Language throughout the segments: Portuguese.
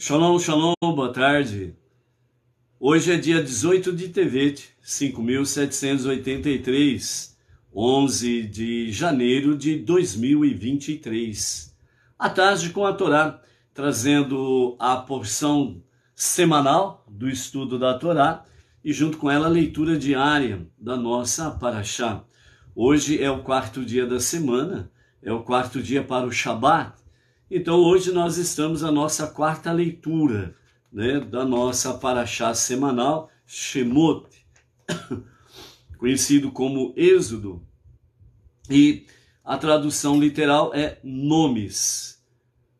Shalom, shalom, boa tarde. Hoje é dia 18 de TV, 5783, 11 de janeiro de 2023. À tarde com a Torá, trazendo a porção semanal do estudo da Torá e junto com ela a leitura diária da nossa Paraxá. Hoje é o quarto dia da semana, é o quarto dia para o Shabat, então hoje nós estamos na nossa quarta leitura né, da nossa paraxá semanal, Shemot, conhecido como Êxodo, e a tradução literal é nomes.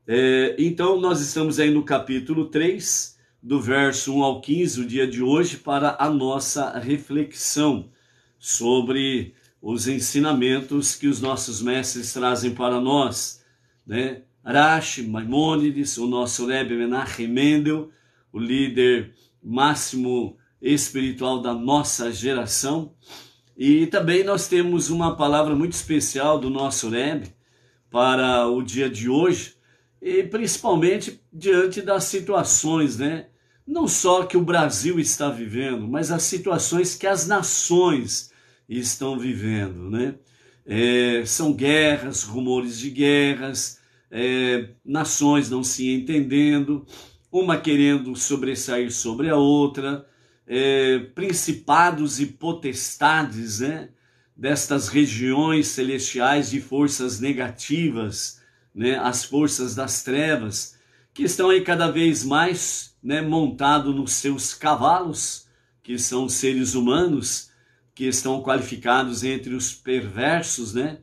É, então nós estamos aí no capítulo 3, do verso 1 ao 15, o dia de hoje, para a nossa reflexão sobre os ensinamentos que os nossos mestres trazem para nós, né? Rashi, Maimônides, o nosso Rebbe Menachem Mendel, o líder máximo espiritual da nossa geração. E também nós temos uma palavra muito especial do nosso Rebbe para o dia de hoje, e principalmente diante das situações, né? Não só que o Brasil está vivendo, mas as situações que as nações estão vivendo, né? É, são guerras, rumores de guerras, é, nações não se entendendo, uma querendo sobressair sobre a outra, é, principados e potestades né, destas regiões celestiais de forças negativas, né, as forças das trevas, que estão aí cada vez mais né, montado nos seus cavalos, que são seres humanos, que estão qualificados entre os perversos, né?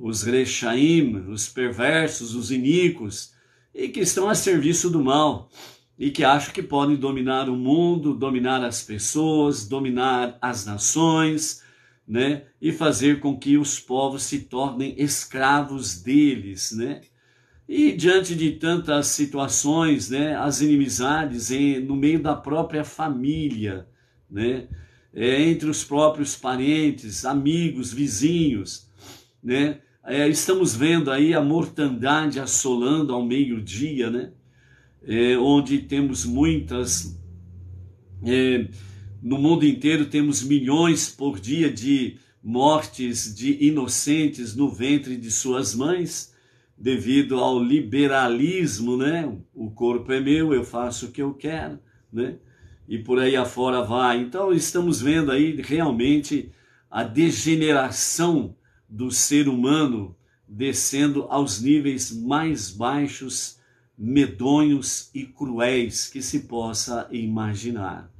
os rechaim, os perversos, os iníquos, e que estão a serviço do mal e que acham que podem dominar o mundo, dominar as pessoas, dominar as nações, né? E fazer com que os povos se tornem escravos deles, né? E diante de tantas situações, né, as inimizades em, no meio da própria família, né, é, entre os próprios parentes, amigos, vizinhos, né, é, estamos vendo aí a mortandade assolando ao meio-dia, né? É, onde temos muitas. É, no mundo inteiro temos milhões por dia de mortes de inocentes no ventre de suas mães, devido ao liberalismo, né? O corpo é meu, eu faço o que eu quero, né? E por aí afora vai. Então, estamos vendo aí realmente a degeneração do ser humano descendo aos níveis mais baixos, medonhos e cruéis que se possa imaginar.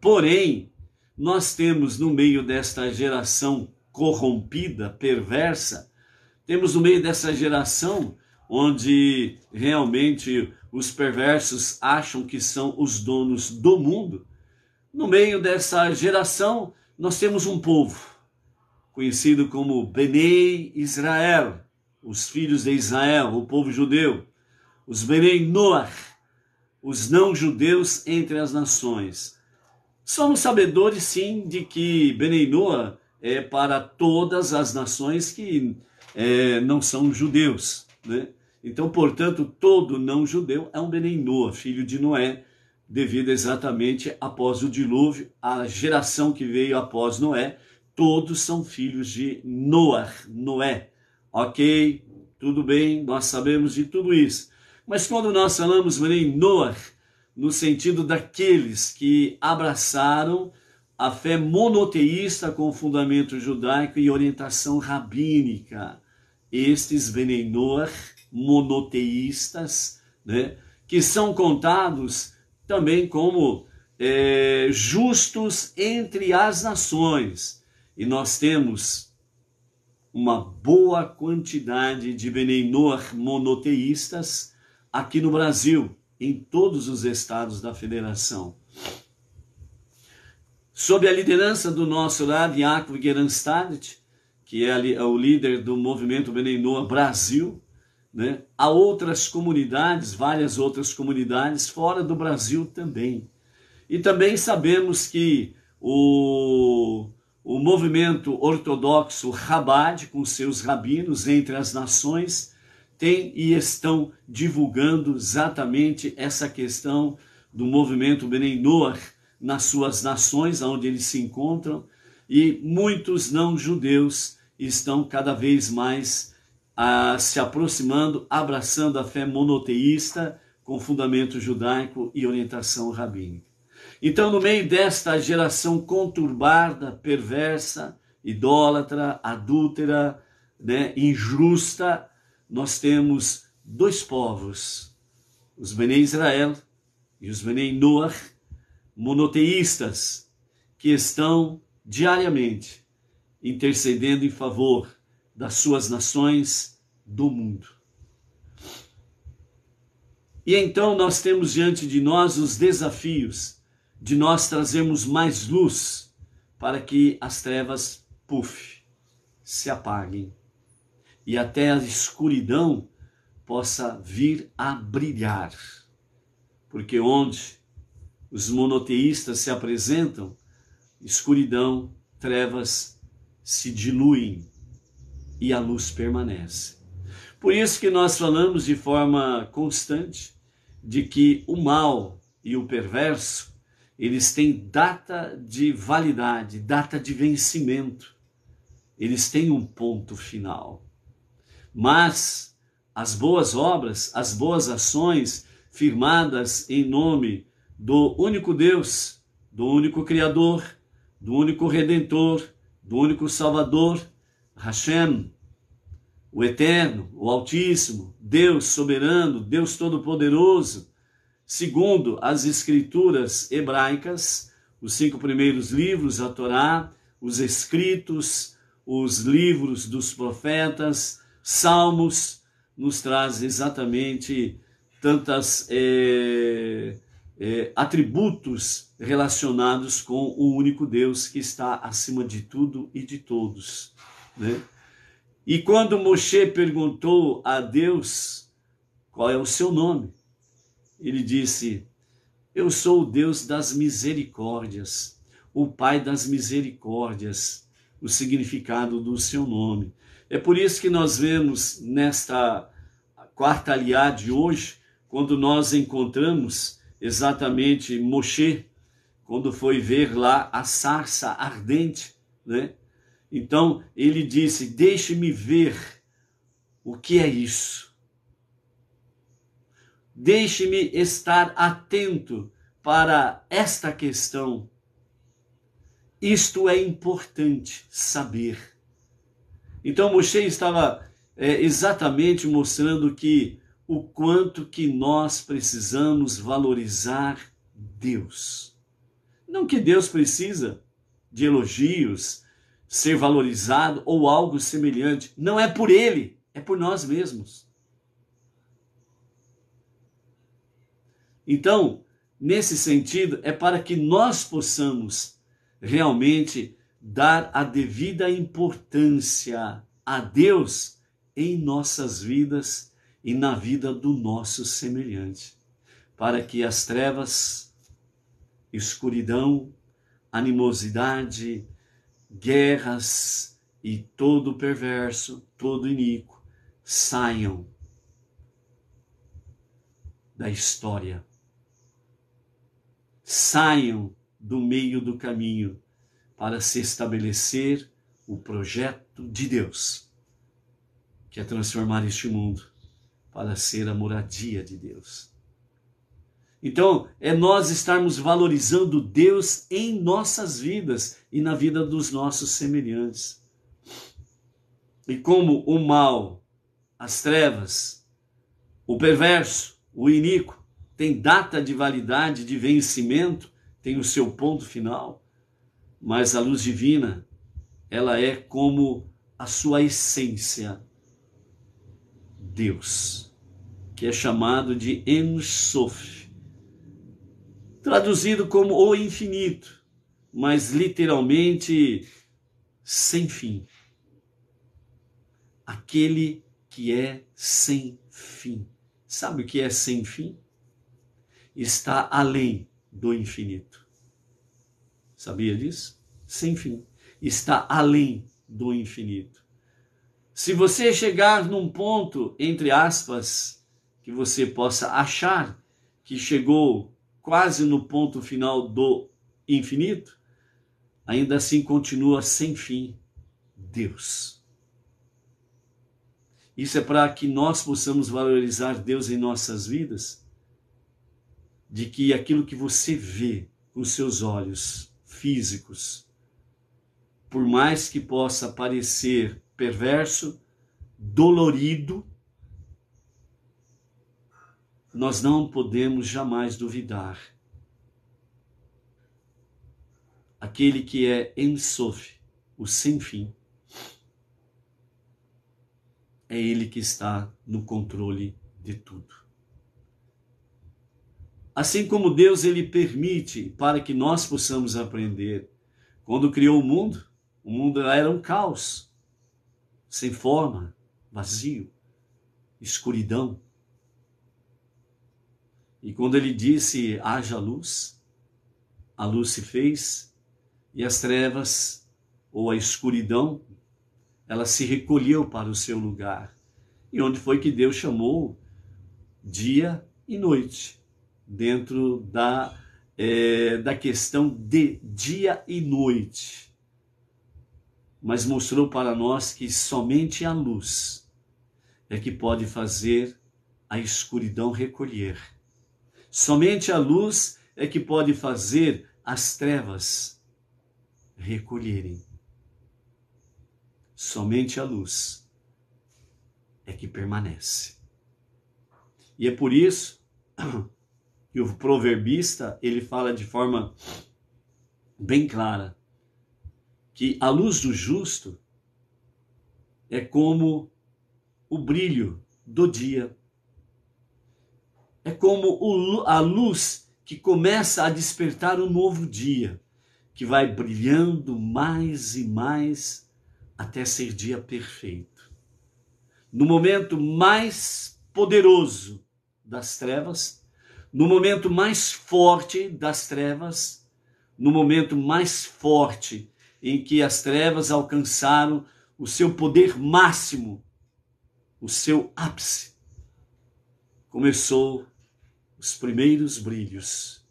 Porém, nós temos no meio desta geração corrompida, perversa, temos no meio dessa geração onde realmente os perversos acham que são os donos do mundo. No meio dessa geração, nós temos um povo conhecido como Benei Israel, os filhos de Israel, o povo judeu, os Benei Noach, os não-judeus entre as nações. Somos sabedores, sim, de que Benei Noach é para todas as nações que é, não são judeus. Né? Então, portanto, todo não-judeu é um Benei Noach, filho de Noé, devido exatamente após o dilúvio, a geração que veio após Noé, todos são filhos de Noar, Noé. Ok, tudo bem, nós sabemos de tudo isso. Mas quando nós falamos em Noar, no sentido daqueles que abraçaram a fé monoteísta com fundamento judaico e orientação rabínica, estes Benei monoteístas, né, que são contados também como é, justos entre as nações. E nós temos uma boa quantidade de Beneinor monoteístas aqui no Brasil, em todos os estados da federação. Sob a liderança do nosso Rav Yaakov Geranstadt, que é, é o líder do movimento Beneinor Brasil, né? há outras comunidades, várias outras comunidades fora do Brasil também. E também sabemos que o o movimento ortodoxo Rabad, com seus rabinos entre as nações, tem e estão divulgando exatamente essa questão do movimento Benem Noach nas suas nações, onde eles se encontram, e muitos não-judeus estão cada vez mais ah, se aproximando, abraçando a fé monoteísta com fundamento judaico e orientação rabínica. Então, no meio desta geração conturbada, perversa, idólatra, adúltera, né, injusta, nós temos dois povos, os Bene Israel e os Bene Noah, monoteístas, que estão diariamente intercedendo em favor das suas nações do mundo. E então nós temos diante de nós os desafios de nós trazermos mais luz para que as trevas, puf, se apaguem e até a escuridão possa vir a brilhar. Porque onde os monoteístas se apresentam, escuridão, trevas se diluem e a luz permanece. Por isso que nós falamos de forma constante de que o mal e o perverso eles têm data de validade, data de vencimento. Eles têm um ponto final. Mas as boas obras, as boas ações firmadas em nome do único Deus, do único Criador, do único Redentor, do único Salvador, Hashem, o Eterno, o Altíssimo, Deus soberano, Deus Todo-Poderoso, Segundo as escrituras hebraicas, os cinco primeiros livros, a Torá, os escritos, os livros dos profetas, Salmos, nos traz exatamente tantas é, é, atributos relacionados com o único Deus que está acima de tudo e de todos. Né? E quando Moshe perguntou a Deus qual é o seu nome, ele disse: Eu sou o Deus das misericórdias, o Pai das misericórdias, o significado do seu nome. É por isso que nós vemos nesta quarta aliá de hoje, quando nós encontramos exatamente Moshe, quando foi ver lá a sarça ardente, né? Então ele disse: Deixe-me ver o que é isso. Deixe-me estar atento para esta questão. Isto é importante saber. Então Moshe estava é, exatamente mostrando que o quanto que nós precisamos valorizar Deus. Não que Deus precisa de elogios, ser valorizado ou algo semelhante. Não é por ele, é por nós mesmos. Então, nesse sentido, é para que nós possamos realmente dar a devida importância a Deus em nossas vidas e na vida do nosso semelhante, para que as trevas, escuridão, animosidade, guerras e todo perverso, todo iníquo saiam da história saiam do meio do caminho para se estabelecer o projeto de Deus, que é transformar este mundo para ser a moradia de Deus. Então, é nós estarmos valorizando Deus em nossas vidas e na vida dos nossos semelhantes. E como o mal, as trevas, o perverso, o iníquo, tem data de validade, de vencimento, tem o seu ponto final, mas a luz divina, ela é como a sua essência, Deus, que é chamado de Ensof, traduzido como o infinito, mas literalmente sem fim. Aquele que é sem fim. Sabe o que é sem fim? está além do infinito. Sabia disso? Sem fim. Está além do infinito. Se você chegar num ponto, entre aspas, que você possa achar que chegou quase no ponto final do infinito, ainda assim continua sem fim Deus. Isso é para que nós possamos valorizar Deus em nossas vidas de que aquilo que você vê com seus olhos físicos, por mais que possa parecer perverso, dolorido, nós não podemos jamais duvidar. Aquele que é Ensof, o sem fim, é ele que está no controle de tudo. Assim como Deus ele permite para que nós possamos aprender. Quando criou o mundo, o mundo era um caos, sem forma, vazio, escuridão. E quando ele disse: haja luz, a luz se fez, e as trevas ou a escuridão, ela se recolheu para o seu lugar. E onde foi que Deus chamou dia e noite? dentro da, é, da questão de dia e noite, mas mostrou para nós que somente a luz é que pode fazer a escuridão recolher. Somente a luz é que pode fazer as trevas recolherem. Somente a luz é que permanece. E é por isso E o proverbista, ele fala de forma bem clara que a luz do justo é como o brilho do dia. É como o, a luz que começa a despertar um novo dia, que vai brilhando mais e mais até ser dia perfeito. No momento mais poderoso das trevas, no momento mais forte das trevas, no momento mais forte em que as trevas alcançaram o seu poder máximo, o seu ápice, começou os primeiros brilhos.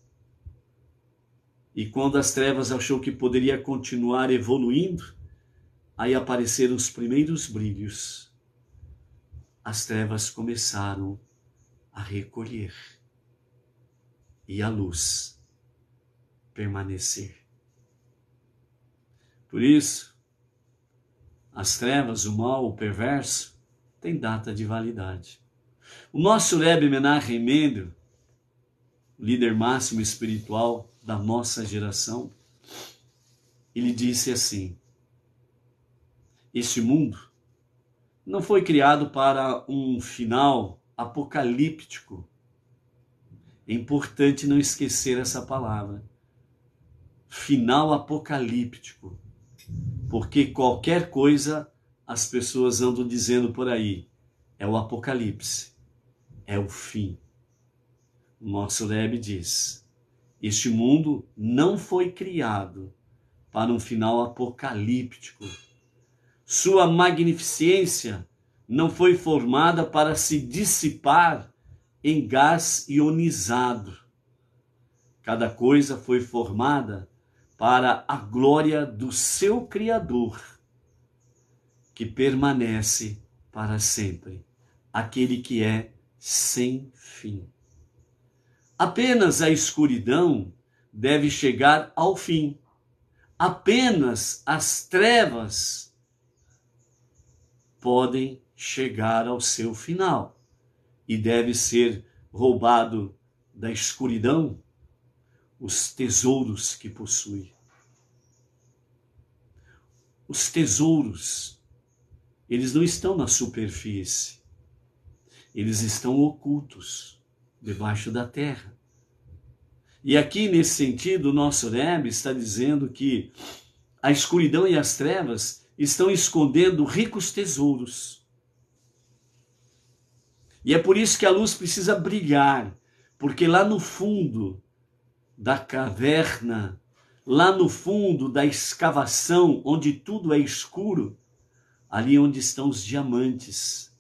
E quando as trevas achou que poderia continuar evoluindo, aí apareceram os primeiros brilhos. As trevas começaram a recolher e a luz permanecer. Por isso, as trevas, o mal, o perverso, tem data de validade. O nosso Rebbe Menach Mendel, líder máximo espiritual da nossa geração, ele disse assim: Este mundo não foi criado para um final apocalíptico é importante não esquecer essa palavra. Final apocalíptico. Porque qualquer coisa as pessoas andam dizendo por aí é o apocalipse, é o fim. O nosso Rebbe diz: Este mundo não foi criado para um final apocalíptico. Sua magnificência não foi formada para se dissipar em gás ionizado. Cada coisa foi formada para a glória do seu Criador, que permanece para sempre, aquele que é sem fim. Apenas a escuridão deve chegar ao fim. Apenas as trevas podem chegar ao seu final e deve ser roubado da escuridão os tesouros que possui. Os tesouros, eles não estão na superfície, eles estão ocultos debaixo da terra. E aqui, nesse sentido, o nosso Rebbe está dizendo que a escuridão e as trevas estão escondendo ricos tesouros e é por isso que a luz precisa brilhar, porque lá no fundo da caverna, lá no fundo da escavação, onde tudo é escuro, ali é onde estão os diamantes,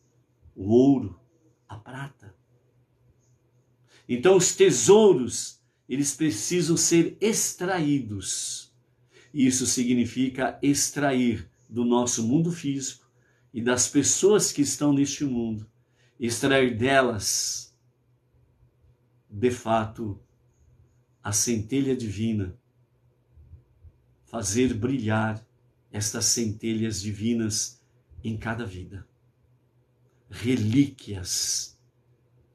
o ouro, a prata. Então os tesouros, eles precisam ser extraídos. Isso significa extrair do nosso mundo físico e das pessoas que estão neste mundo extrair delas, de fato, a centelha divina, fazer brilhar estas centelhas divinas em cada vida. Relíquias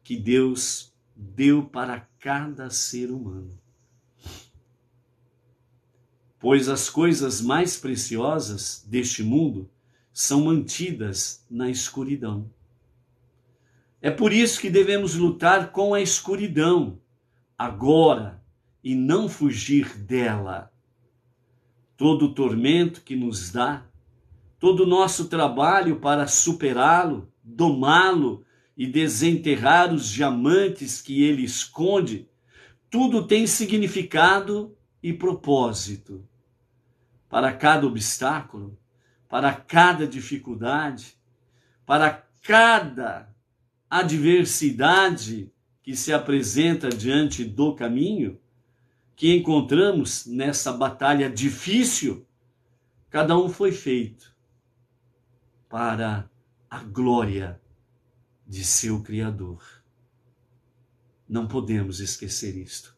que Deus deu para cada ser humano. Pois as coisas mais preciosas deste mundo são mantidas na escuridão. É por isso que devemos lutar com a escuridão, agora, e não fugir dela. Todo o tormento que nos dá, todo o nosso trabalho para superá-lo, domá-lo e desenterrar os diamantes que ele esconde, tudo tem significado e propósito. Para cada obstáculo, para cada dificuldade, para cada adversidade que se apresenta diante do caminho, que encontramos nessa batalha difícil, cada um foi feito para a glória de seu Criador. Não podemos esquecer isto.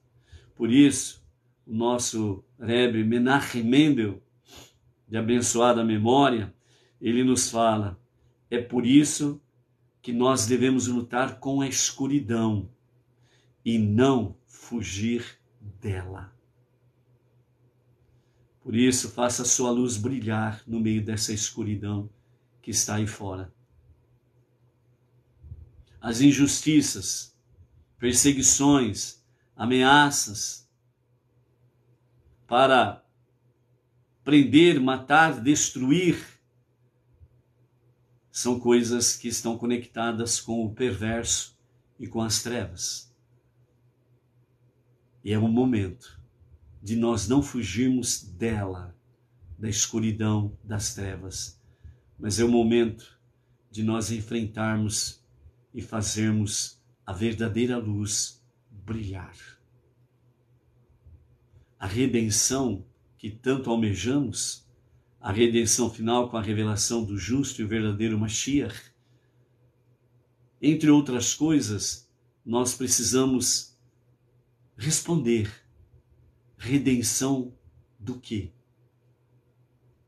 Por isso, o nosso Rebbe Menachem Mendel, de abençoada memória, ele nos fala: é por isso que nós devemos lutar com a escuridão e não fugir dela. Por isso, faça a sua luz brilhar no meio dessa escuridão que está aí fora. As injustiças, perseguições, ameaças para prender, matar, destruir são coisas que estão conectadas com o perverso e com as trevas. E é o momento de nós não fugirmos dela, da escuridão, das trevas, mas é o momento de nós enfrentarmos e fazermos a verdadeira luz brilhar. A redenção que tanto almejamos a redenção final com a revelação do justo e verdadeiro Mashiach. Entre outras coisas, nós precisamos responder: redenção do quê?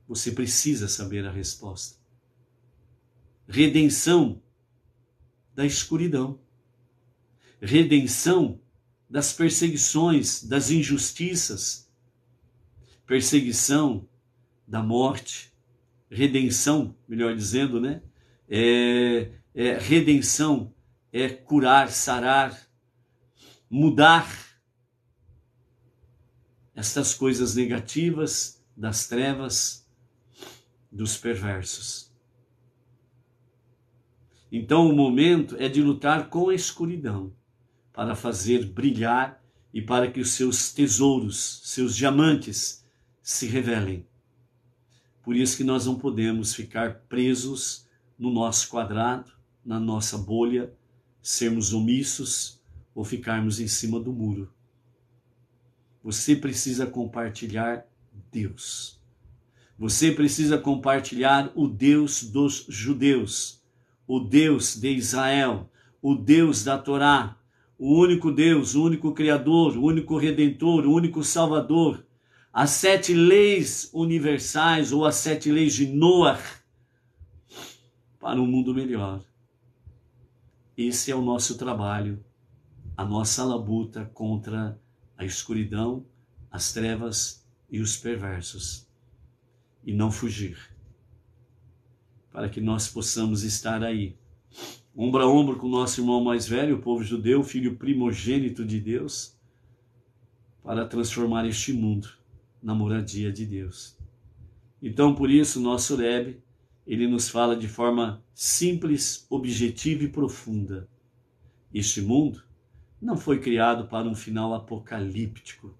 Você precisa saber a resposta. Redenção da escuridão. Redenção das perseguições, das injustiças. Perseguição da morte, redenção, melhor dizendo, né? É, é, redenção é curar, sarar, mudar estas coisas negativas das trevas, dos perversos. Então o momento é de lutar com a escuridão para fazer brilhar e para que os seus tesouros, seus diamantes se revelem por isso que nós não podemos ficar presos no nosso quadrado, na nossa bolha, sermos omissos ou ficarmos em cima do muro. Você precisa compartilhar Deus. Você precisa compartilhar o Deus dos judeus, o Deus de Israel, o Deus da Torá, o único Deus, o único Criador, o único Redentor, o único Salvador as sete leis universais ou as sete leis de Noah para um mundo melhor. Esse é o nosso trabalho, a nossa labuta contra a escuridão, as trevas e os perversos. E não fugir, para que nós possamos estar aí, ombro a ombro com o nosso irmão mais velho, o povo judeu, filho primogênito de Deus, para transformar este mundo na moradia de Deus. Então, por isso, nosso Rebbe, ele nos fala de forma simples, objetiva e profunda. Este mundo não foi criado para um final apocalíptico.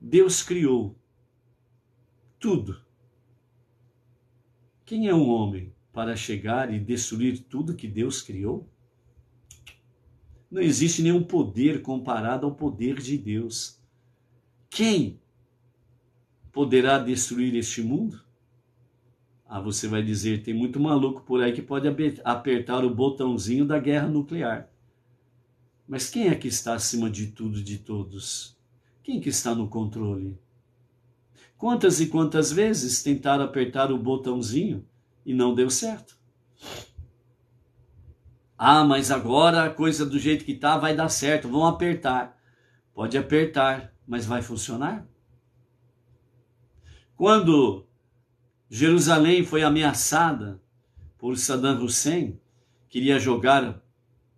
Deus criou tudo. Quem é um homem para chegar e destruir tudo que Deus criou? Não existe nenhum poder comparado ao poder de Deus. Quem poderá destruir este mundo? Ah, você vai dizer, tem muito maluco por aí que pode apertar o botãozinho da guerra nuclear. Mas quem é que está acima de tudo e de todos? Quem que está no controle? Quantas e quantas vezes tentaram apertar o botãozinho e não deu certo? Ah, mas agora a coisa do jeito que está vai dar certo, vão apertar. Pode apertar, mas vai funcionar? Quando Jerusalém foi ameaçada por Saddam Hussein, queria jogar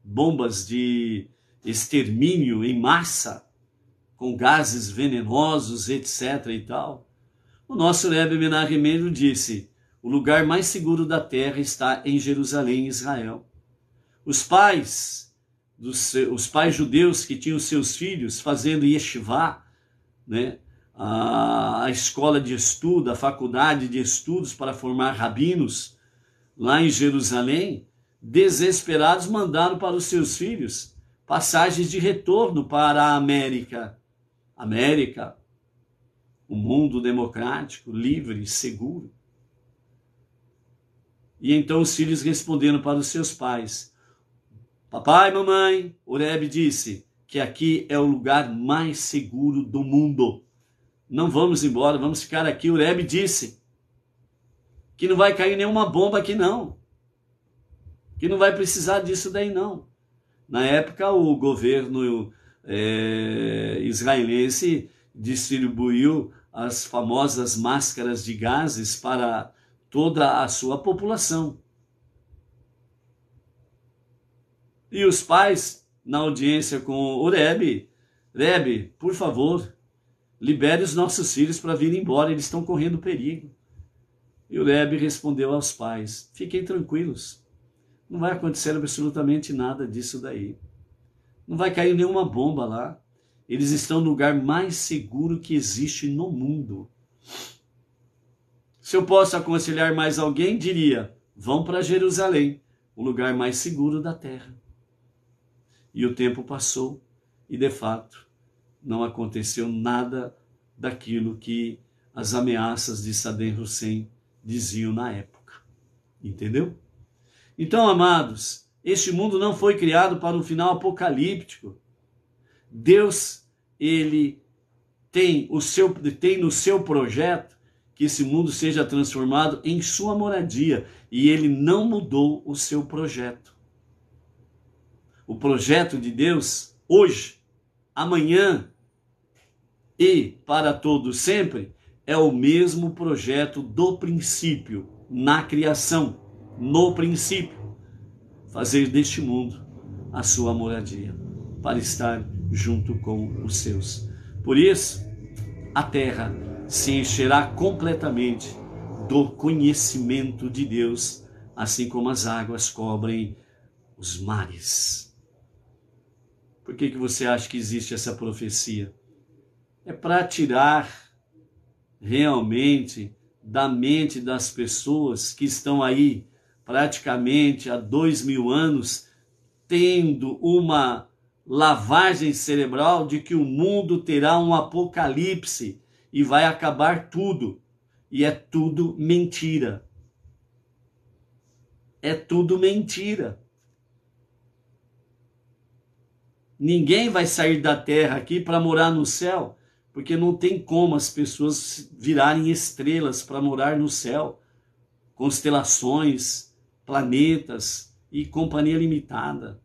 bombas de extermínio em massa com gases venenosos, etc e tal. O nosso Rebbe Menachem disse: "O lugar mais seguro da terra está em Jerusalém, Israel." Os pais, dos, os pais judeus que tinham seus filhos fazendo yeshivá, né? a, a escola de estudo, a faculdade de estudos para formar rabinos lá em Jerusalém, desesperados mandaram para os seus filhos passagens de retorno para a América. América, o um mundo democrático, livre, seguro. E então os filhos responderam para os seus pais: Papai, mamãe, Oreb disse que aqui é o lugar mais seguro do mundo. Não vamos embora, vamos ficar aqui. Oreb disse que não vai cair nenhuma bomba aqui não. Que não vai precisar disso daí não. Na época o governo é, israelense distribuiu as famosas máscaras de gases para toda a sua população. E os pais, na audiência com o Rebbe, Rebbe, por favor, libere os nossos filhos para virem embora, eles estão correndo perigo. E o Rebbe respondeu aos pais: Fiquem tranquilos, não vai acontecer absolutamente nada disso daí. Não vai cair nenhuma bomba lá. Eles estão no lugar mais seguro que existe no mundo. Se eu posso aconselhar mais alguém, diria: vão para Jerusalém, o lugar mais seguro da terra. E o tempo passou e, de fato, não aconteceu nada daquilo que as ameaças de Saddam Hussein diziam na época. Entendeu? Então, amados, este mundo não foi criado para um final apocalíptico. Deus, ele tem, o seu, tem no seu projeto que esse mundo seja transformado em sua moradia e ele não mudou o seu projeto o projeto de Deus hoje, amanhã e para todo sempre é o mesmo projeto do princípio, na criação, no princípio, fazer deste mundo a sua moradia, para estar junto com os seus. Por isso, a terra se encherá completamente do conhecimento de Deus, assim como as águas cobrem os mares. Por que, que você acha que existe essa profecia? É para tirar realmente da mente das pessoas que estão aí praticamente há dois mil anos tendo uma lavagem cerebral de que o mundo terá um apocalipse e vai acabar tudo. E é tudo mentira. É tudo mentira. Ninguém vai sair da terra aqui para morar no céu, porque não tem como as pessoas virarem estrelas para morar no céu, constelações, planetas e companhia limitada.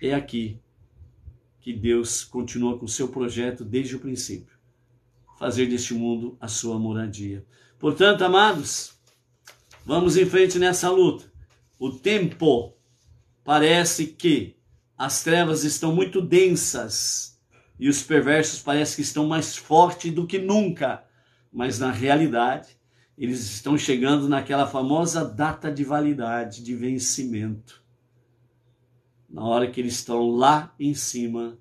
É aqui que Deus continua com o seu projeto desde o princípio fazer deste mundo a sua moradia. Portanto, amados, vamos em frente nessa luta. O tempo parece que as trevas estão muito densas e os perversos parece que estão mais fortes do que nunca, mas na realidade eles estão chegando naquela famosa data de validade, de vencimento. Na hora que eles estão lá em cima,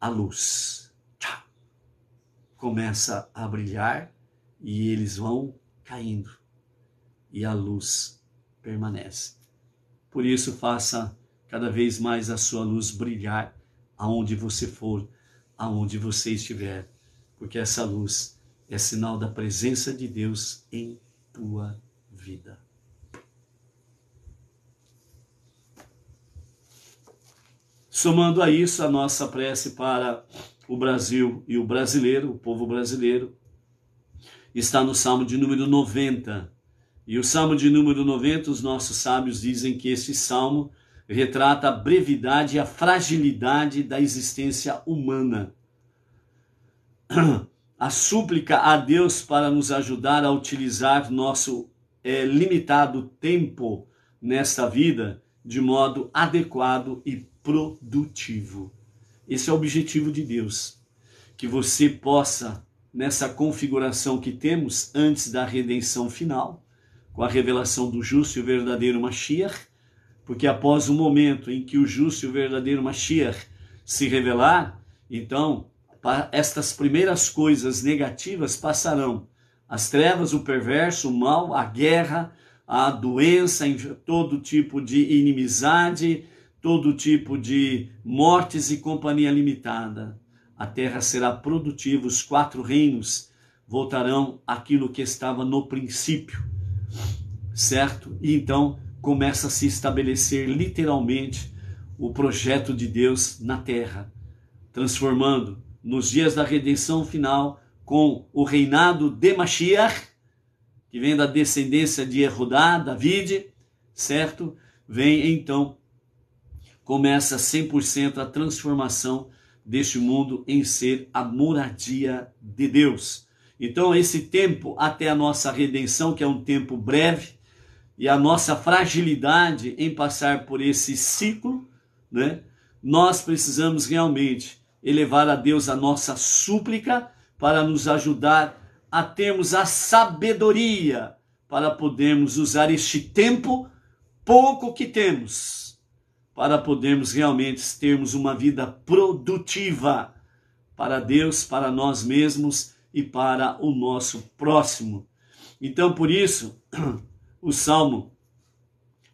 a luz tchau, começa a brilhar e eles vão caindo e a luz permanece. Por isso, faça cada vez mais a sua luz brilhar aonde você for, aonde você estiver, porque essa luz é sinal da presença de Deus em tua vida. Somando a isso a nossa prece para o Brasil e o brasileiro, o povo brasileiro, está no Salmo de número 90, e o salmo de número 90, os nossos sábios dizem que esse salmo retrata a brevidade e a fragilidade da existência humana. A súplica a Deus para nos ajudar a utilizar nosso é, limitado tempo nesta vida de modo adequado e produtivo. Esse é o objetivo de Deus, que você possa, nessa configuração que temos antes da redenção final, com a revelação do justo e o verdadeiro Mashiach, porque após o momento em que o justo e o verdadeiro Mashiach se revelar, então estas primeiras coisas negativas passarão. As trevas, o perverso, o mal, a guerra, a doença, todo tipo de inimizade, todo tipo de mortes e companhia limitada. A terra será produtiva, os quatro reinos voltarão aquilo que estava no princípio certo? E então começa a se estabelecer literalmente o projeto de Deus na terra, transformando nos dias da redenção final com o reinado de Mashiach, que vem da descendência de Erudá, David, certo? Vem então, começa 100% a transformação deste mundo em ser a moradia de Deus. Então, esse tempo até a nossa redenção, que é um tempo breve, e a nossa fragilidade em passar por esse ciclo, né? Nós precisamos realmente elevar a Deus a nossa súplica para nos ajudar a termos a sabedoria para podermos usar este tempo pouco que temos para podermos realmente termos uma vida produtiva para Deus, para nós mesmos e para o nosso próximo. Então, por isso, o salmo,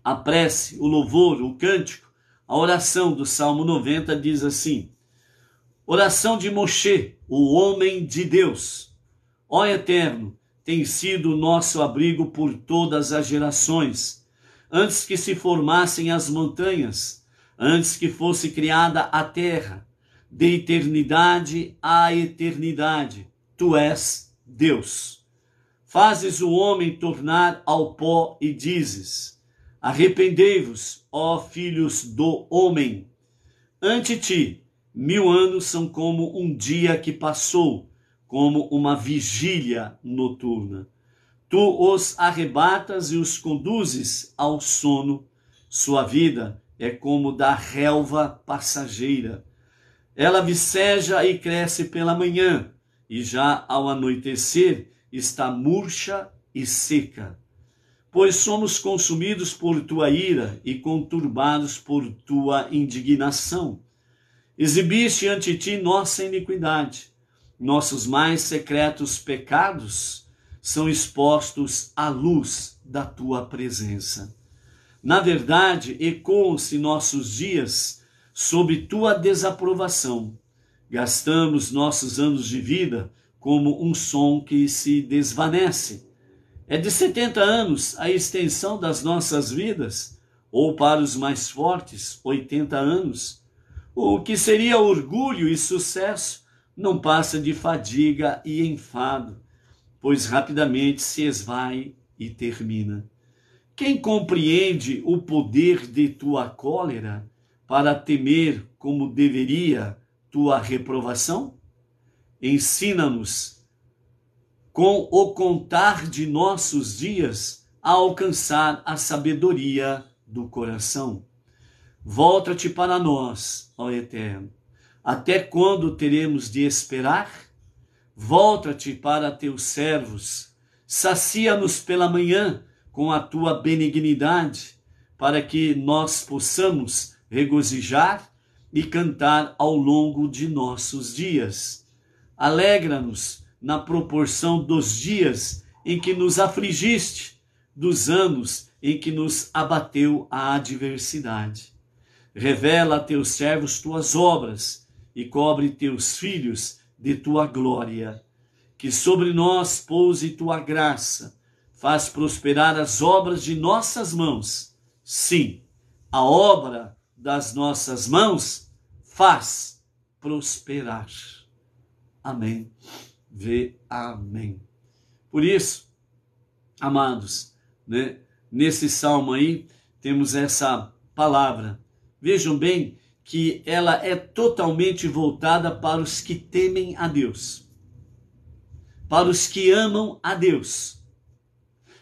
a prece, o louvor, o cântico, a oração do Salmo 90 diz assim: Oração de Moshe, o homem de Deus. Ó Eterno, tem sido o nosso abrigo por todas as gerações. Antes que se formassem as montanhas, antes que fosse criada a terra, de eternidade a eternidade, tu és Deus. Fazes o homem tornar ao pó e dizes: Arrependei-vos, ó filhos do homem. Ante ti, mil anos são como um dia que passou, como uma vigília noturna. Tu os arrebatas e os conduzes ao sono. Sua vida é como da relva passageira. Ela viceja e cresce pela manhã, e já ao anoitecer está murcha e seca. Pois somos consumidos por tua ira e conturbados por tua indignação. Exibiste ante ti nossa iniquidade, nossos mais secretos pecados são expostos à luz da tua presença. Na verdade, ecoam-se nossos dias sob tua desaprovação. Gastamos nossos anos de vida como um som que se desvanece. É de 70 anos a extensão das nossas vidas, ou para os mais fortes, 80 anos. O que seria orgulho e sucesso não passa de fadiga e enfado, pois rapidamente se esvai e termina. Quem compreende o poder de tua cólera para temer como deveria tua reprovação? Ensina-nos, com o contar de nossos dias, a alcançar a sabedoria do coração. Volta-te para nós, ó Eterno. Até quando teremos de esperar? Volta-te para teus servos. Sacia-nos pela manhã com a tua benignidade, para que nós possamos regozijar e cantar ao longo de nossos dias. Alegra-nos na proporção dos dias em que nos afligiste, dos anos em que nos abateu a adversidade. Revela a teus servos tuas obras e cobre teus filhos de tua glória. Que sobre nós pouse tua graça, faz prosperar as obras de nossas mãos. Sim, a obra das nossas mãos faz prosperar amém. Vê amém. Por isso, amados, né, nesse salmo aí temos essa palavra. Vejam bem que ela é totalmente voltada para os que temem a Deus, para os que amam a Deus.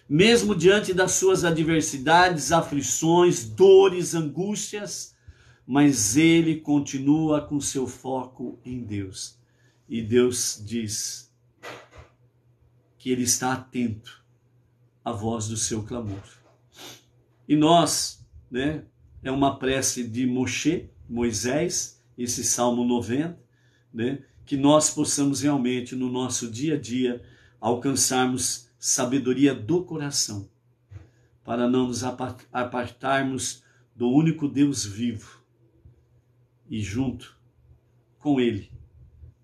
Mesmo diante das suas adversidades, aflições, dores, angústias, mas ele continua com seu foco em Deus. E Deus diz que Ele está atento à voz do seu clamor. E nós, né, é uma prece de Moshe, Moisés, esse Salmo 90, né, que nós possamos realmente no nosso dia a dia alcançarmos sabedoria do coração, para não nos apartarmos do único Deus vivo e junto com Ele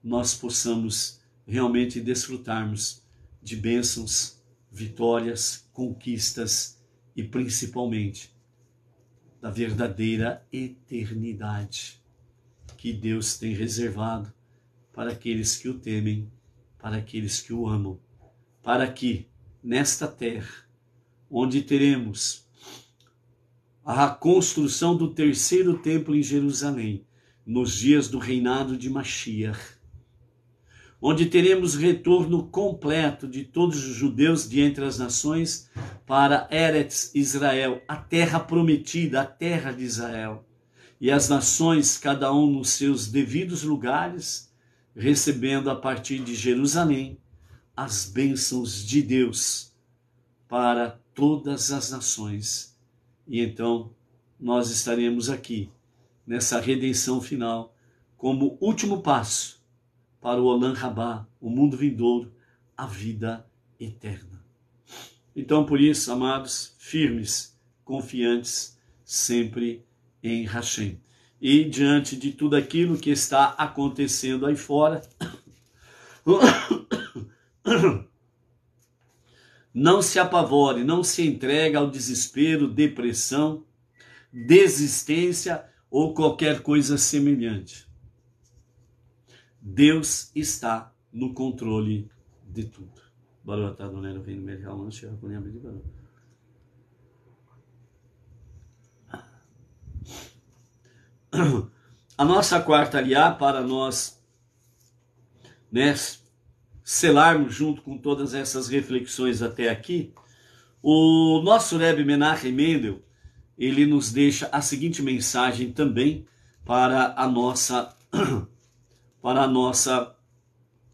nós possamos realmente desfrutarmos de bênçãos, vitórias, conquistas e principalmente da verdadeira eternidade que Deus tem reservado para aqueles que o temem, para aqueles que o amam, para que nesta terra, onde teremos a construção do terceiro templo em Jerusalém, nos dias do reinado de Mashiach, onde teremos retorno completo de todos os judeus de entre as nações para Eretz Israel, a terra prometida, a terra de Israel. E as nações, cada um nos seus devidos lugares, recebendo a partir de Jerusalém as bênçãos de Deus para todas as nações. E então nós estaremos aqui nessa redenção final como último passo para o Olam Rabá, o mundo vindouro, a vida eterna. Então, por isso, amados, firmes, confiantes, sempre em Hashem. E diante de tudo aquilo que está acontecendo aí fora, não se apavore, não se entregue ao desespero, depressão, desistência ou qualquer coisa semelhante. Deus está no controle de tudo. Baruch atah Adonai Eloheinu melech haolam asher hakol yamid baruch. A nossa quarta aliá para nós né, selarmos junto com todas essas reflexões até aqui, o nosso Rebbe Menachem Mendel, ele nos deixa a seguinte mensagem também para a nossa para a nossa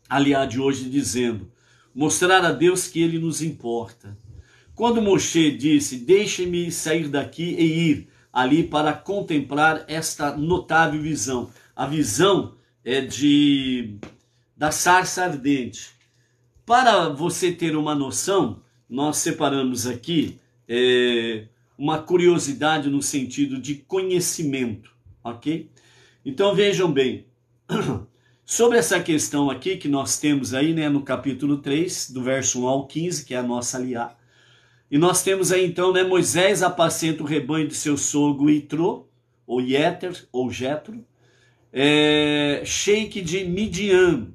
aliada de hoje, dizendo: mostrar a Deus que ele nos importa. Quando Moshe disse: Deixe-me sair daqui e ir ali para contemplar esta notável visão, a visão é de da sarça ardente. Para você ter uma noção, nós separamos aqui é, uma curiosidade no sentido de conhecimento, ok? Então vejam bem, Sobre essa questão aqui que nós temos aí, né, no capítulo 3, do verso 1 ao 15, que é a nossa aliá. E nós temos aí então, né, Moisés apacenta o rebanho de seu sogro Itro, ou Yeter, ou Jetro, é, sheik de Midian.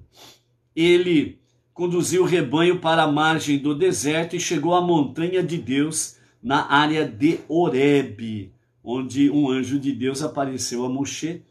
Ele conduziu o rebanho para a margem do deserto e chegou à montanha de Deus, na área de Horebe, onde um anjo de Deus apareceu a Moisés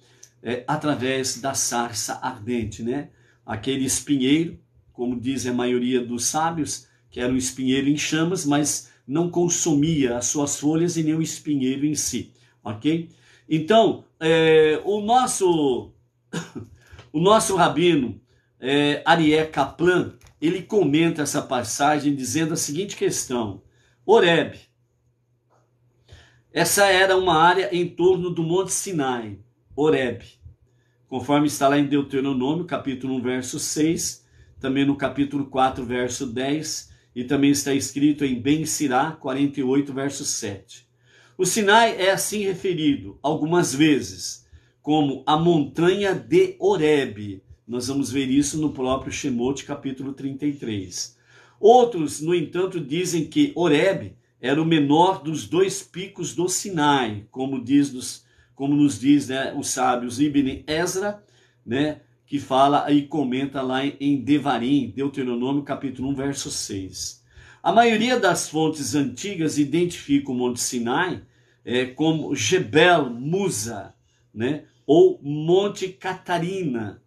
é, através da sarça ardente, né? Aquele espinheiro, como diz a maioria dos sábios, que era um espinheiro em chamas, mas não consumia as suas folhas e nem o espinheiro em si, ok? Então, é, o nosso o nosso rabino é, Arié Kaplan, ele comenta essa passagem dizendo a seguinte questão, Oreb, essa era uma área em torno do Monte Sinai, Oreb, conforme está lá em Deuteronômio, capítulo 1, verso 6, também no capítulo 4, verso 10, e também está escrito em Ben-Sirá 48, verso 7. O Sinai é assim referido algumas vezes como a montanha de Horebe. Nós vamos ver isso no próprio Shemot, capítulo 33. Outros, no entanto, dizem que Horebe era o menor dos dois picos do Sinai, como diz nos como nos diz né, sábio sábios Ibn Ezra, né, que fala e comenta lá em Devarim, Deuteronômio capítulo 1, verso 6. A maioria das fontes antigas identifica o Monte Sinai é, como Jebel Musa, né, ou Monte Catarina,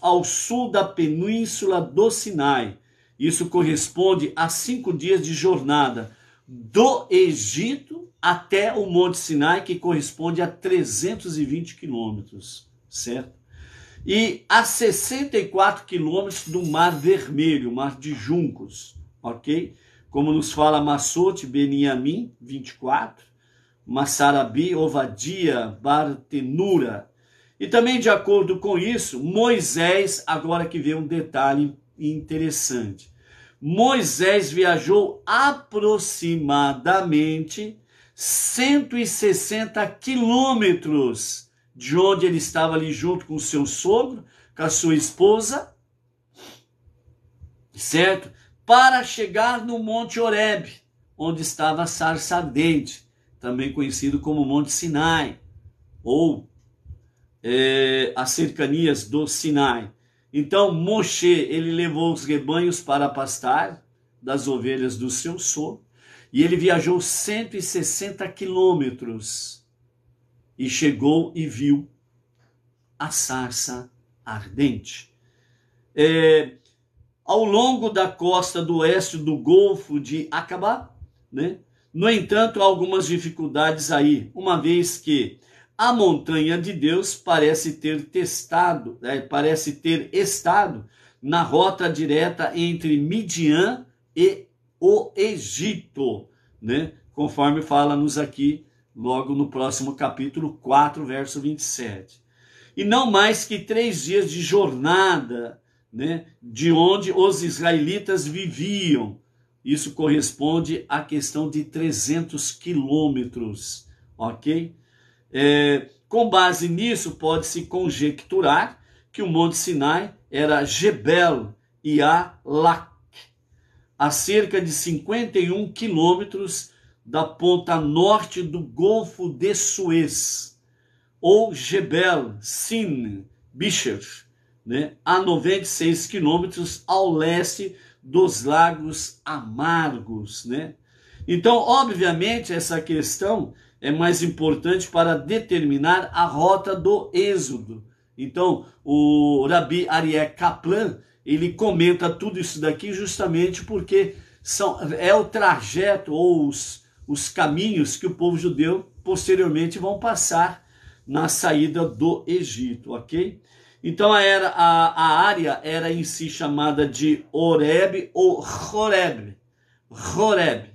ao sul da península do Sinai. Isso corresponde a cinco dias de jornada do Egito até o Monte Sinai, que corresponde a 320 quilômetros, certo? E a 64 quilômetros do Mar Vermelho, Mar de Juncos, ok? Como nos fala Massote Beniamim, 24, Massarabi, Ovadia, Bartenura. E também, de acordo com isso, Moisés, agora que vê um detalhe interessante. Moisés viajou aproximadamente 160 quilômetros de onde ele estava ali junto com seu sogro, com a sua esposa, certo? Para chegar no Monte Oreb, onde estava a sarça ardente, também conhecido como Monte Sinai, ou é, as cercanias do Sinai. Então Moshe, ele levou os rebanhos para pastar das ovelhas do seu sogro, e ele viajou 160 quilômetros e chegou e viu a sarça ardente. É, ao longo da costa do oeste do Golfo de Acabá, né? No entanto, há algumas dificuldades aí, uma vez que a montanha de Deus parece ter testado, né, parece ter estado na rota direta entre Midian e o Egito, né? Conforme fala-nos aqui logo no próximo capítulo 4, verso 27. E não mais que três dias de jornada, né? De onde os israelitas viviam. Isso corresponde à questão de 300 quilômetros, ok? É, com base nisso, pode-se conjecturar que o Monte Sinai era Jebel Alak, a cerca de 51 quilômetros da ponta norte do Golfo de Suez, ou Jebel Sin Bisher, né, a 96 quilômetros ao leste dos Lagos Amargos. Né? Então, obviamente, essa questão é mais importante para determinar a rota do êxodo. Então, o Rabi Ariel Kaplan, ele comenta tudo isso daqui justamente porque são, é o trajeto ou os, os caminhos que o povo judeu posteriormente vão passar na saída do Egito, ok? Então a, era, a, a área era em si chamada de Oreb ou Horeb, Horeb,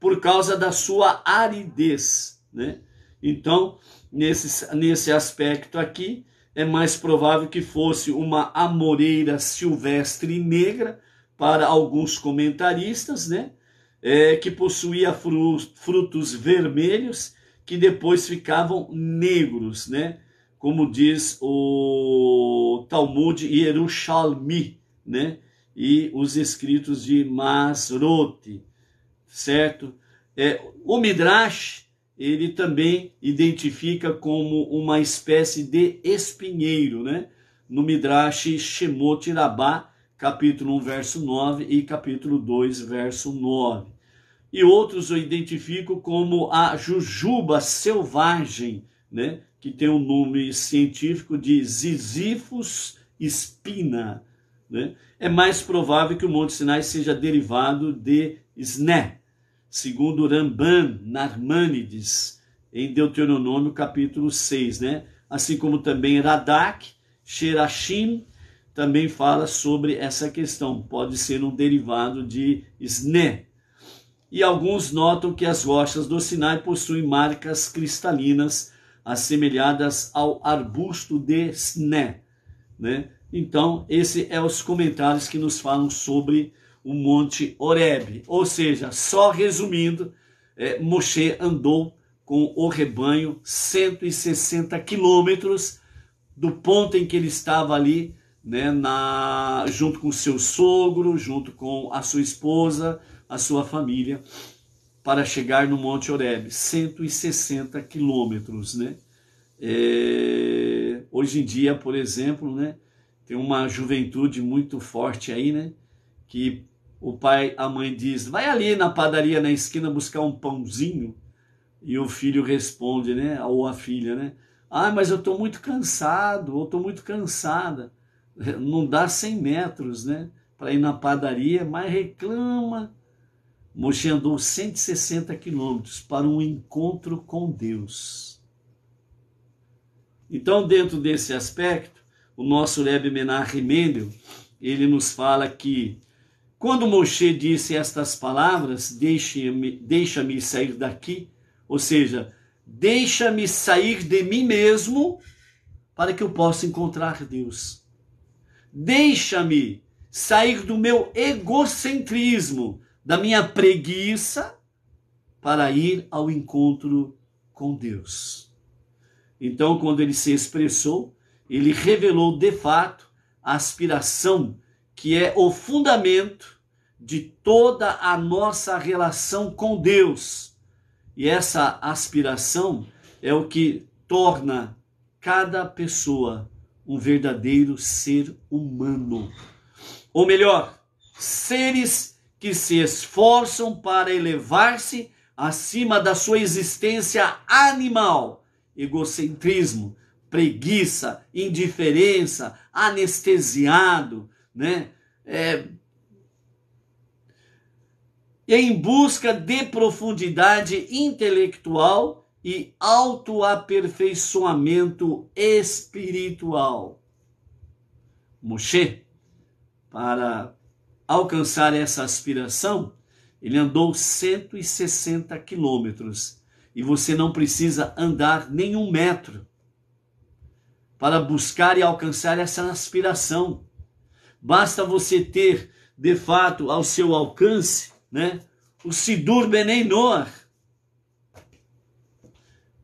por causa da sua aridez né? Então, nesse, nesse aspecto aqui, é mais provável que fosse uma amoreira silvestre negra, para alguns comentaristas, né? É, que possuía frutos vermelhos que depois ficavam negros, né? Como diz o Talmud Yerushalmi, né? E os escritos de Masrote, certo? É, o Midrash ele também identifica como uma espécie de espinheiro, né? No Midrash Shemot Rabá, capítulo 1, verso 9 e capítulo 2, verso 9. E outros eu identifico como a jujuba selvagem, né? que tem o um nome científico de Zizifus spina. Né? É mais provável que o Monte Sinai seja derivado de Sné, segundo Ramban Narmanides, em Deuteronômio capítulo 6, né? Assim como também Radak, Sherashim, também fala sobre essa questão. Pode ser um derivado de Sne. E alguns notam que as rochas do Sinai possuem marcas cristalinas assemelhadas ao arbusto de Sne, né? Então, esse é os comentários que nos falam sobre o Monte Oreb. Ou seja, só resumindo, é, Moshe andou com o rebanho 160 quilômetros do ponto em que ele estava ali, né, na, junto com seu sogro, junto com a sua esposa, a sua família, para chegar no Monte Oreb. 160 quilômetros, né? É, hoje em dia, por exemplo, né, tem uma juventude muito forte aí, né, que o pai, a mãe diz: vai ali na padaria na esquina buscar um pãozinho. E o filho responde, né? Ou a filha, né? Ah, mas eu estou muito cansado, ou estou muito cansada. Não dá 100 metros, né? Para ir na padaria, mas reclama. Moshe andou 160 quilômetros para um encontro com Deus. Então, dentro desse aspecto, o nosso Rebbe Menachem Mendel, ele nos fala que quando Moshe disse estas palavras, deixa-me deixa sair daqui, ou seja, deixa-me sair de mim mesmo para que eu possa encontrar Deus. Deixa-me sair do meu egocentrismo, da minha preguiça, para ir ao encontro com Deus. Então, quando ele se expressou, ele revelou de fato a aspiração que é o fundamento de toda a nossa relação com Deus. E essa aspiração é o que torna cada pessoa um verdadeiro ser humano. Ou melhor, seres que se esforçam para elevar-se acima da sua existência animal, egocentrismo, preguiça, indiferença, anestesiado, né? É, é, em busca de profundidade intelectual e autoaperfeiçoamento espiritual. Moshe, para alcançar essa aspiração, ele andou 160 quilômetros e você não precisa andar nenhum metro para buscar e alcançar essa aspiração. Basta você ter, de fato, ao seu alcance, né? O Sidur Benei Noah.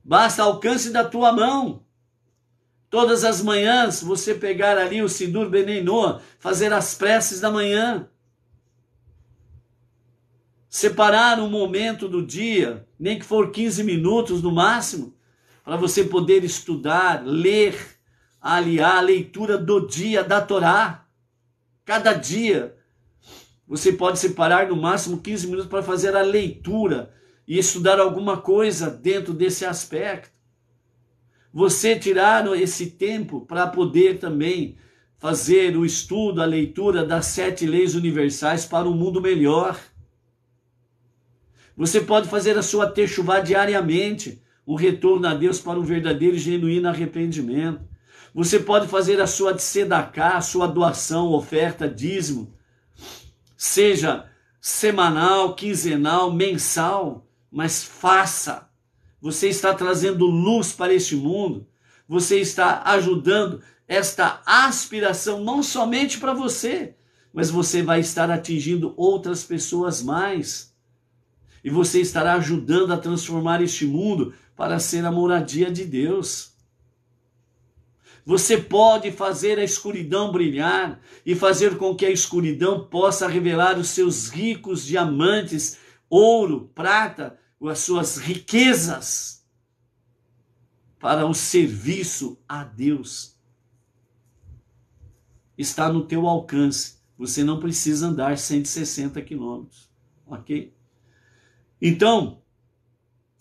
Basta alcance da tua mão. Todas as manhãs você pegar ali o Sidur Benei Noah, fazer as preces da manhã. Separar um momento do dia, nem que for 15 minutos no máximo, para você poder estudar, ler, aliar a leitura do dia da Torá. Cada dia você pode separar no máximo 15 minutos para fazer a leitura e estudar alguma coisa dentro desse aspecto. Você tirar esse tempo para poder também fazer o estudo, a leitura das sete leis universais para um mundo melhor. Você pode fazer a sua techuvá diariamente, um retorno a Deus para um verdadeiro e genuíno arrependimento. Você pode fazer a sua sedacá, a sua doação, oferta, dízimo, seja semanal, quinzenal, mensal, mas faça. Você está trazendo luz para este mundo, você está ajudando esta aspiração não somente para você, mas você vai estar atingindo outras pessoas mais. E você estará ajudando a transformar este mundo para ser a moradia de Deus. Você pode fazer a escuridão brilhar e fazer com que a escuridão possa revelar os seus ricos diamantes, ouro, prata, as suas riquezas para o serviço a Deus. Está no teu alcance. Você não precisa andar 160 quilômetros, ok? Então,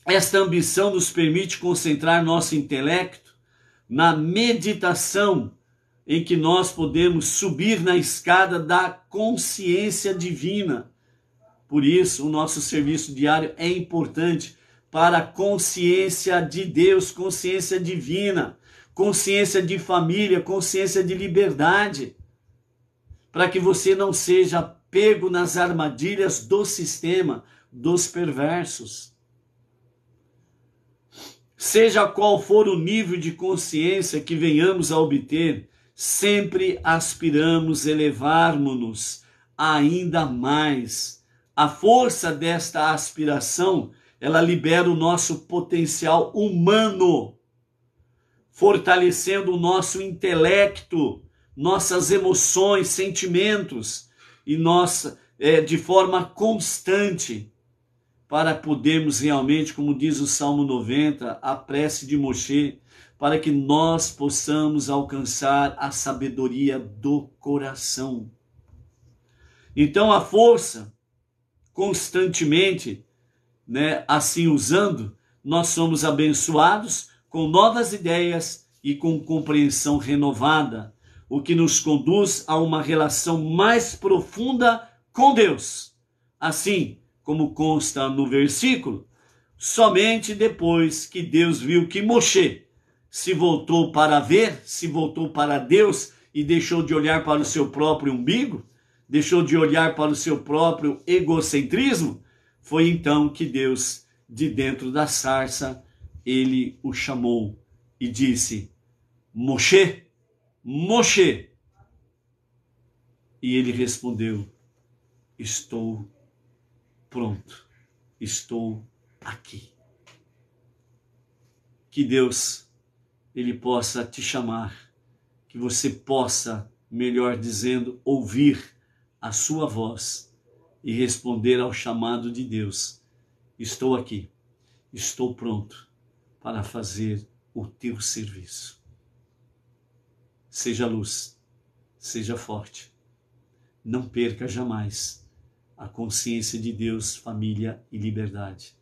esta ambição nos permite concentrar nosso intelecto na meditação em que nós podemos subir na escada da consciência divina. Por isso, o nosso serviço diário é importante para a consciência de Deus, consciência divina, consciência de família, consciência de liberdade, para que você não seja pego nas armadilhas do sistema, dos perversos. Seja qual for o nível de consciência que venhamos a obter, sempre aspiramos elevarmos-nos ainda mais. A força desta aspiração, ela libera o nosso potencial humano, fortalecendo o nosso intelecto, nossas emoções, sentimentos e nossa é, de forma constante para podermos realmente, como diz o Salmo 90, a prece de Moshe, para que nós possamos alcançar a sabedoria do coração. Então a força constantemente, né, assim usando, nós somos abençoados com novas ideias e com compreensão renovada, o que nos conduz a uma relação mais profunda com Deus. Assim, como consta no versículo, somente depois que Deus viu que Moshe se voltou para ver, se voltou para Deus e deixou de olhar para o seu próprio umbigo, deixou de olhar para o seu próprio egocentrismo, foi então que Deus, de dentro da sarça, ele o chamou e disse: Moshe, Moshe. E ele respondeu: Estou pronto, estou aqui. Que Deus, Ele possa te chamar, que você possa, melhor dizendo, ouvir a sua voz e responder ao chamado de Deus. Estou aqui, estou pronto para fazer o teu serviço. Seja luz, seja forte, não perca jamais a consciência de Deus, família e liberdade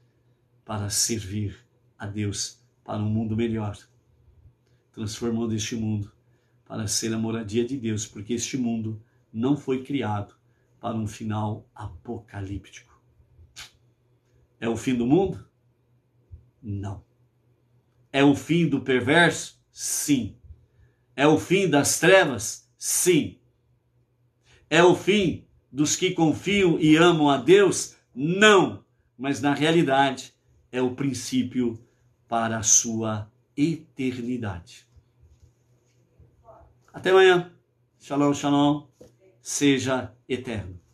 para servir a Deus para um mundo melhor, transformando este mundo para ser a moradia de Deus, porque este mundo não foi criado para um final apocalíptico. É o fim do mundo? Não. É o fim do perverso? Sim. É o fim das trevas? Sim. É o fim dos que confiam e amam a Deus? Não, mas na realidade é o princípio para a sua eternidade. Até amanhã. Shalom, shalom. Seja eterno.